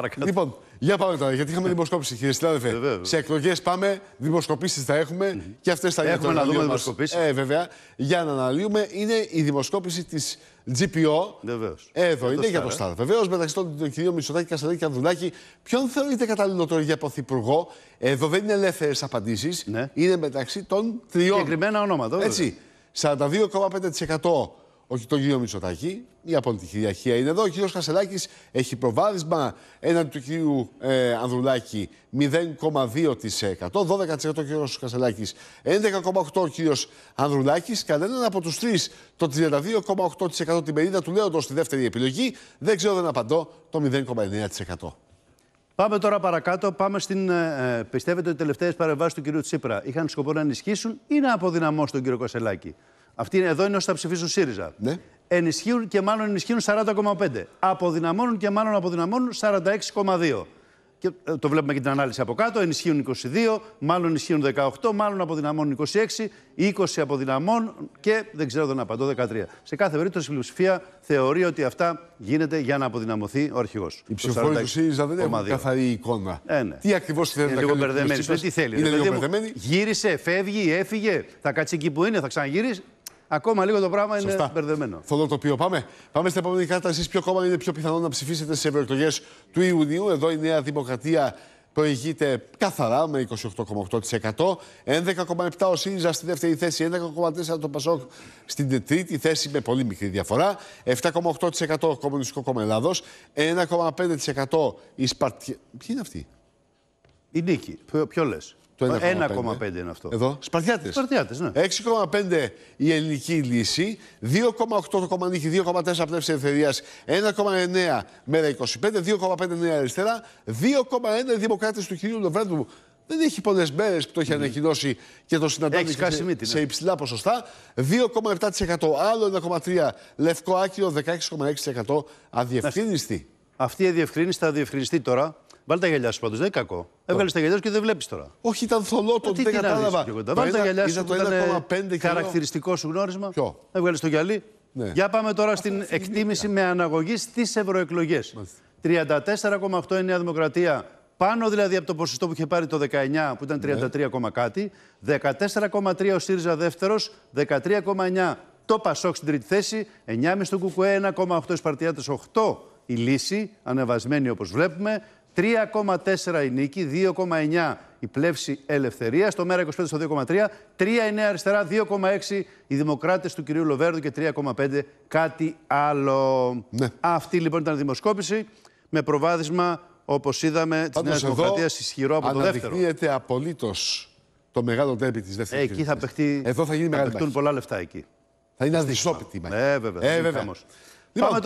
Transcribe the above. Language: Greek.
Παρακάτω. Λοιπόν, για πάμε τώρα, γιατί είχαμε δημοσκόπηση, κύριε Στυλάδεφε. Ε, Σε εκλογές πάμε, δημοσκοπήσεις θα έχουμε mm -hmm. και αυτές θα έχουμε να δούμε δημοσκοπήσεις. Ε, βέβαια. Για να αναλύουμε, είναι η δημοσκόπηση της GPO. Βεβαίως. Ε, εδώ για είναι, για το Στάδε. Βεβαίως, μεταξύ των, κυρίων Μητσοτάκη, Κασαράκη και Ανδουλάκη, ποιον θεωρείτε κατάλληλο για πρωθυπουργό. Εδώ δεν είναι ελεύθερες απαντήσεις. Ναι. Είναι μεταξύ των τριών. Συγκεκριμένα ονόματα. Έτσι. 42,5% όχι τον κύριο Μητσοτάκη, η απόλυτη κυριαρχία είναι εδώ. Ο κύριος Κασελάκης έχει προβάδισμα έναντι του κύριου ε, Ανδρουλάκη 0,2%. 12% ο κύριος Κασελάκης, 11,8% ο κύριος Ανδρουλάκης. Κανέναν από τους τρεις το 32,8% την περίοδο του λέοντος στη δεύτερη επιλογή. Δεν ξέρω, δεν απαντώ το 0,9%. Πάμε τώρα παρακάτω. Πάμε στην. Ε, ε πιστεύετε ότι οι τελευταίες παρεμβάσεις του κυρίου Τσίπρα είχαν σκοπό να ενισχύσουν ή να αποδυναμώσουν τον κύριο Κασελάκη. Αυτοί εδώ είναι όσοι θα ψηφίσουν ΣΥΡΙΖΑ. Ναι. Ενισχύουν και μάλλον ενισχύουν 40,5. Αποδυναμώνουν και μάλλον αποδυναμώνουν 46,2. Και ε, το βλέπουμε και την ανάλυση από κάτω. Ενισχύουν 22, μάλλον ενισχύουν 18, μάλλον αποδυναμώνουν 26, 20 αποδυναμώνουν και δεν ξέρω δεν απαντώ 13. Σε κάθε περίπτωση η πλειοψηφία θεωρεί ότι αυτά γίνεται για να αποδυναμωθεί ο αρχηγός. Η ψηφοφορία του ΣΥΡΙΖΑ δεν έχουν καθαρή εικόνα. Ε, ναι. Τι ακριβώς θέλει να λίγο μπερδεμένη. Γύρισε, φεύγει, έφυγε, θα κάτσει εκεί που είναι, θα ξαναγυρίσει. Ακόμα λίγο το πράγμα Σωστά. είναι μπερδεμένο. Θολό το οποίο πάμε. Πάμε στην επόμενη κάρτα. Εσείς ποιο κόμμα είναι πιο πιθανό να ψηφίσετε σε ευρωεκλογές του Ιουνίου. Εδώ η Νέα Δημοκρατία προηγείται καθαρά με 28,8%. 11,7% ο ΣΥΡΙΖΑ στη δεύτερη θέση, 11,4% το ΠΑΣΟΚ στην τρίτη θέση με πολύ μικρή διαφορά. 7,8% ο Κομμουνιστικό Κόμμα Ελλάδος. 1,5% η Σπαρτιά. Ποιοι είναι αυτοί. Η Νίκη. Ποιο λε. 1,5 είναι αυτό. Εδώ. Σπαρτιάτε. Σπαρτιάτε, ναι. 6,5 η ελληνική λύση. 2,8 το κομμανίχι 2,4 πνεύση ελευθερίας. 1,9 μέρα 25. 2,5 νέα αριστερά. 2,1 δημοκράτες του κυρίου Λοβέρντου. Δεν έχει πολλές μέρες που το έχει ναι. ανακοινώσει και το συναντάει σε, ναι. σε υψηλά ποσοστά. 2,7%. Άλλο 1,3 λευκό άκυρο. 16,6% αδιευκρίνηστη. Αυτή η αδιευκρίνηση θα αδιευκρινιστεί τώρα. Βάλτε τα γυαλιά σου πάντως, δεν είναι κακό. Έβγαλες τα γυαλιά σου και δεν βλέπεις τώρα. Όχι, ήταν θολό ε, το ότι δεν κατάλαβα. Βάλτε τα γυαλιά σου που ήταν χαρακτηριστικό σου γνώρισμα. Ποιο. Έβγαλες το γυαλί. Ναι. Για πάμε τώρα στην εκτίμηση με αναγωγή στις ευρωεκλογές. 34,8 η Νέα Δημοκρατία, πάνω δηλαδή από το ποσοστό που είχε πάρει το 19 που ήταν 33, ναι. κάτι. 14,3 ο ΣΥΡΙΖΑ δεύτερος, 13,9 το ΠΑΣΟΚ στην τρίτη θέση, 9,5 το ΚΚΕ, 1,8 η Σπαρτιάτες, 8 η Λύση, ανεβασμένη όπως βλέπουμε, 3,4 η νίκη, 2,9 η πλεύση ελευθερίας. Στο μέρα 25 στο 2,3. 3 νέα αριστερά, 2,6 οι δημοκράτες του κυρίου Λοβέρδου και 3,5 κάτι άλλο. Ναι. Αυτή λοιπόν ήταν η δημοσκόπηση με προβάδισμα, όπως είδαμε, της Νέα Δημοκρατίας ισχυρό από το δεύτερο. Αναδεικνύεται απολύτως το μεγάλο τέρμι της δεύτερης. Εκεί θα παιχτεί. Εδώ θα γίνει πολλά λεφτά εκεί. Θα είναι αδυσόπιτη η Ε, βέβαια. Ε, βέβαια.